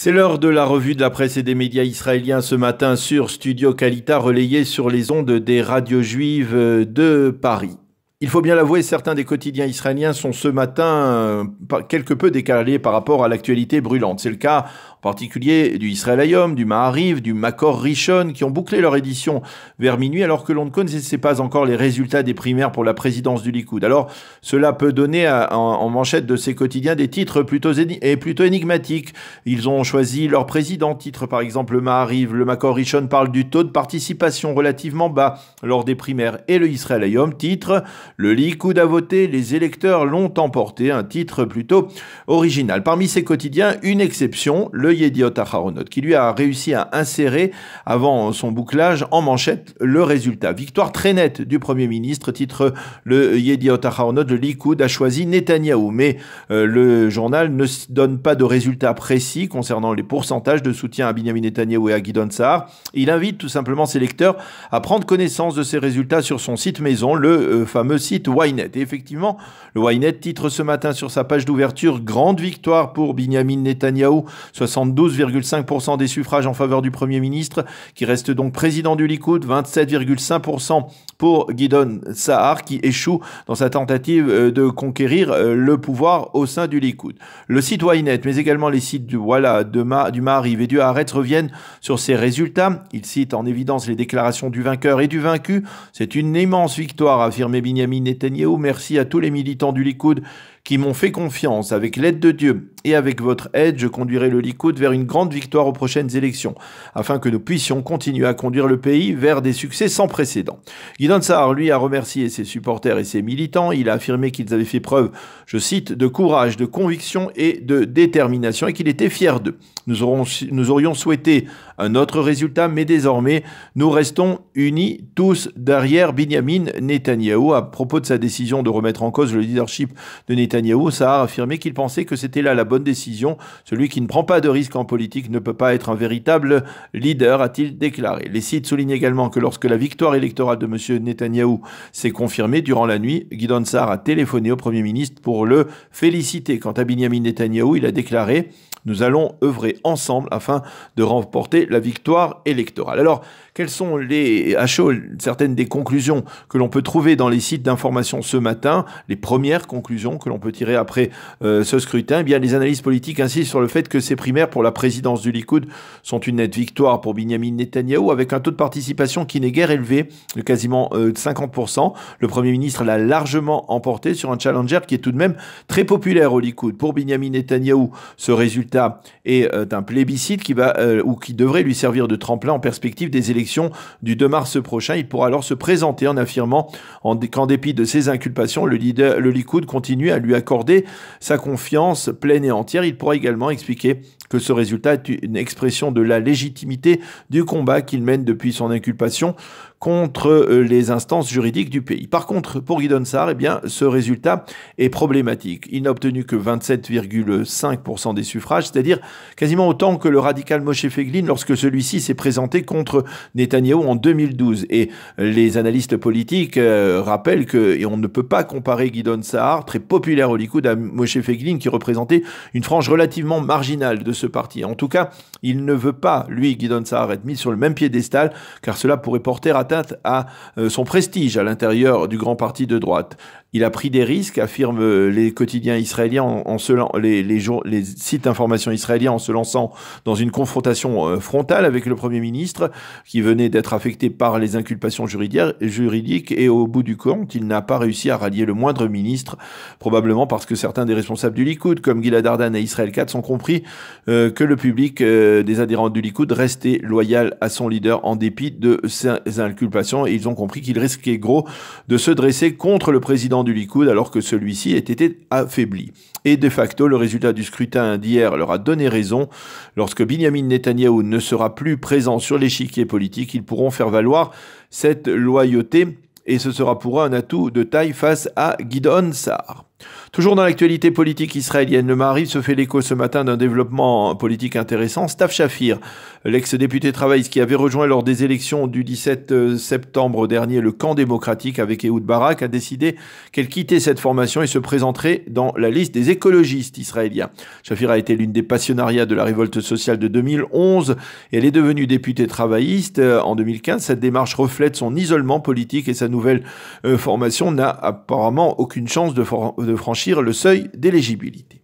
C'est l'heure de la revue de la presse et des médias israéliens ce matin sur Studio Kalita, relayé sur les ondes des radios juives de Paris. Il faut bien l'avouer, certains des quotidiens israéliens sont ce matin euh, quelque peu décalés par rapport à l'actualité brûlante. C'est le cas en particulier du Israël Ayom, du Maariv, du Makor Rishon, qui ont bouclé leur édition vers minuit alors que l'on ne connaissait pas encore les résultats des primaires pour la présidence du Likoud. Alors cela peut donner en, manchette de ces quotidiens des titres plutôt, énigmatiques. Ils ont choisi leur président, titre par exemple le Maariv, le Makor Rishon parle du taux de participation relativement bas lors des primaires et le Israel Ayom, titre le Likoud a voté, les électeurs l'ont emporté, un titre plutôt original. Parmi ces quotidiens, une exception, le Yediot Aharonot, qui lui a réussi à insérer, avant son bouclage, en manchette, le résultat. Victoire très nette du Premier ministre, titre le Yediot Aharonot, le Likoud a choisi Netanyahou. Mais euh, le journal ne donne pas de résultats précis concernant les pourcentages de soutien à Benjamin Netanyahu et à Guidon Saar. Il invite tout simplement ses lecteurs à prendre connaissance de ces résultats sur son site maison, le euh, fameux site Ynet. Et effectivement, le Ynet titre ce matin sur sa page d'ouverture Grande victoire pour Binyamin Netanyahu 72,5% des suffrages en faveur du Premier ministre, qui reste donc président du Likoud, 27,5% pour Gidon Sahar, qui échoue dans sa tentative euh, de conquérir euh, le pouvoir au sein du Likoud. Le site Ynet, mais également les sites du voilà de Ma, du et du Haaretz reviennent sur ces résultats. Ils citent en évidence les déclarations du vainqueur et du vaincu. C'est une immense victoire, affirmé Binyamin Merci à tous les militants du Likoud qui m'ont fait confiance. Avec l'aide de Dieu et avec votre aide, je conduirai le Likoud vers une grande victoire aux prochaines élections, afin que nous puissions continuer à conduire le pays vers des succès sans précédent. Guidon Sahar, lui, a remercié ses supporters et ses militants. Il a affirmé qu'ils avaient fait preuve, je cite, de courage, de conviction et de détermination et qu'il était fier d'eux. Nous, nous aurions souhaité un autre résultat, mais désormais, nous restons unis tous derrière Benjamin Netanyahu à propos de sa décision de remettre en cause le leadership de Netanyahu Netanyahu ça a affirmé qu'il pensait que c'était là la bonne décision. Celui qui ne prend pas de risques en politique ne peut pas être un véritable leader, a-t-il déclaré. Les sites soulignent également que lorsque la victoire électorale de M. Netanyahu s'est confirmée durant la nuit, Guidon Sar a téléphoné au Premier ministre pour le féliciter. Quant à Benjamin Netanyahu, il a déclaré nous allons œuvrer ensemble afin de remporter la victoire électorale. Alors, quelles sont les, certaines des conclusions que l'on peut trouver dans les sites d'information ce matin, les premières conclusions que l'on peut tirer après euh, ce scrutin eh bien, les analyses politiques insistent sur le fait que ces primaires pour la présidence du Likoud sont une nette victoire pour Benjamin Netanyahu, avec un taux de participation qui n'est guère élevé, de quasiment 50%. Euh, le Premier ministre l'a largement emporté sur un challenger qui est tout de même très populaire au Likoud. Pour Benjamin Netanyahu, ce résultat et est euh, un plébiscite qui va euh, ou qui devrait lui servir de tremplin en perspective des élections du 2 mars prochain. Il pourra alors se présenter en affirmant qu'en dépit de ses inculpations, le, leader, le Likoud continue à lui accorder sa confiance pleine et entière. Il pourra également expliquer que ce résultat est une expression de la légitimité du combat qu'il mène depuis son inculpation contre euh, les instances juridiques du pays. Par contre, pour guidon Saar, eh bien, ce résultat est problématique. Il n'a obtenu que 27,5% des suffrages, c'est-à-dire quasiment autant que le radical Moshe Feglin lorsque celui-ci s'est présenté contre Netanyahu en 2012. Et les analystes politiques euh, rappellent que et on ne peut pas comparer guidon Saar, très populaire au Likoud, à Moshe Feglin qui représentait une frange relativement marginale de ce parti. En tout cas, il ne veut pas, lui, Guidon Saar, être mis sur le même piédestal, car cela pourrait porter atteinte à euh, son prestige à l'intérieur du grand parti de droite. Il a pris des risques, affirment euh, les quotidiens israéliens, en, se, les, sites d'information israéliens, en se lançant dans une confrontation euh, frontale avec le Premier ministre, qui venait d'être affecté par les inculpations juridiques, et au bout du compte, il n'a pas réussi à rallier le moindre ministre, probablement parce que certains des responsables du Likoud, comme Gilad Ardan et Israël 4, sont compris euh, que le public euh, des adhérents du Likoud restait loyal à son leader en dépit de ses inculpations et ils ont compris qu'il risquait gros de se dresser contre le président du Likoud alors que celui-ci était affaibli. Et de facto, le résultat du scrutin d'hier leur a donné raison. Lorsque Benjamin Netanyahu ne sera plus présent sur l'échiquier politique, ils pourront faire valoir cette loyauté et ce sera pour eux un atout de taille face à Gideon Sarr. Toujours dans l'actualité politique israélienne, le Mari se fait l'écho ce matin d'un développement politique intéressant. Stav Shafir, l'ex-député travailliste qui avait rejoint lors des élections du 17 euh, septembre dernier le camp démocratique avec Ehud Barak, a décidé qu'elle quittait cette formation et se présenterait dans la liste des écologistes israéliens. Shafir a été l'une des passionnariats de la révolte sociale de 2011 et elle est devenue députée travailliste euh, en 2015. Cette démarche reflète son isolement politique et sa nouvelle euh, formation n'a apparemment aucune chance de, de franchir le seuil d'éligibilité.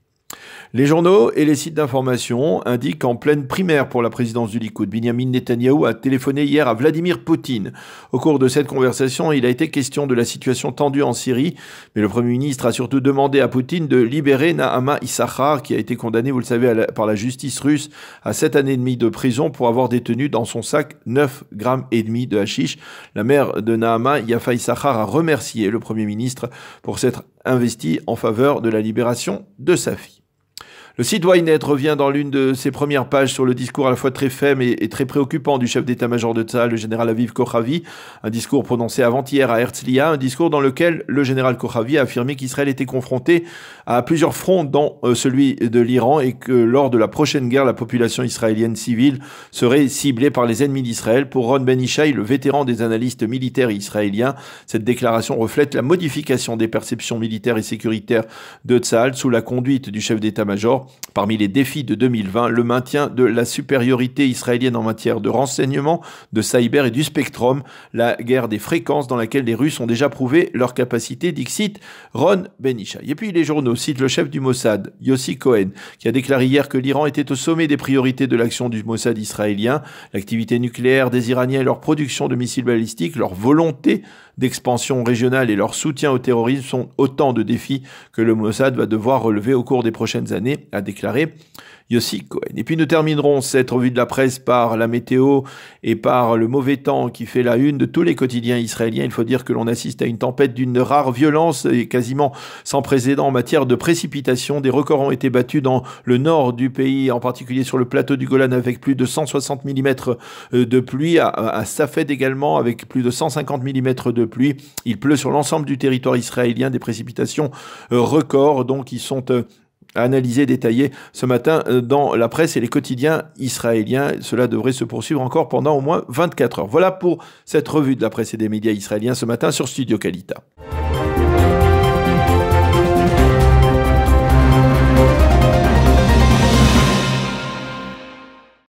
Les journaux et les sites d'information indiquent en pleine primaire pour la présidence du Likoud, Benjamin Netanyahu a téléphoné hier à Vladimir Poutine. Au cours de cette conversation, il a été question de la situation tendue en Syrie, mais le Premier ministre a surtout demandé à Poutine de libérer Nahama Issachar, qui a été condamné, vous le savez, par la justice russe à sept années et demie de prison pour avoir détenu dans son sac 9 grammes et demi de hashish. La mère de Nahama, Yafa Issachar, a remercié le Premier ministre pour s'être investi en faveur de la libération de sa fille. Le site revient dans l'une de ses premières pages sur le discours à la fois très faible et, très préoccupant du chef d'état-major de Tzahal, le général Aviv Kochavi, un discours prononcé avant-hier à Herzliya, un discours dans lequel le général Kochavi a affirmé qu'Israël était confronté à plusieurs fronts, dont euh, celui de l'Iran, et que lors de la prochaine guerre, la population israélienne civile serait ciblée par les ennemis d'Israël. Pour Ron Ben Ishai, le vétéran des analystes militaires israéliens, cette déclaration reflète la modification des perceptions militaires et sécuritaires de Tzahal sous la conduite du chef d'état-major Parmi les défis de 2020, le maintien de la supériorité israélienne en matière de renseignement, de cyber et du spectrum, la guerre des fréquences dans laquelle les Russes ont déjà prouvé leur capacité, Cite Ron Benisha. Et puis les journaux citent le chef du Mossad, Yossi Cohen, qui a déclaré hier que l'Iran était au sommet des priorités de l'action du Mossad israélien, l'activité nucléaire des Iraniens et leur production de missiles balistiques, leur volonté d'expansion régionale et leur soutien au terrorisme sont autant de défis que le Mossad va devoir relever au cours des prochaines années a déclaré Yossi Cohen. Et puis nous terminerons cette revue de la presse par la météo et par le mauvais temps qui fait la une de tous les quotidiens israéliens. Il faut dire que l'on assiste à une tempête d'une rare violence et quasiment sans précédent en matière de précipitations. Des records ont été battus dans le nord du pays, en particulier sur le plateau du Golan avec plus de 160 mm euh, de pluie, à, Safed également avec plus de 150 mm de pluie. Il pleut sur l'ensemble du territoire israélien, des précipitations euh, records donc ils sont euh, analyser, détaillé ce matin euh, dans la presse et les quotidiens israéliens. Cela devrait se poursuivre encore pendant au moins 24 heures. Voilà pour cette revue de la presse et des médias israéliens ce matin sur Studio Calita.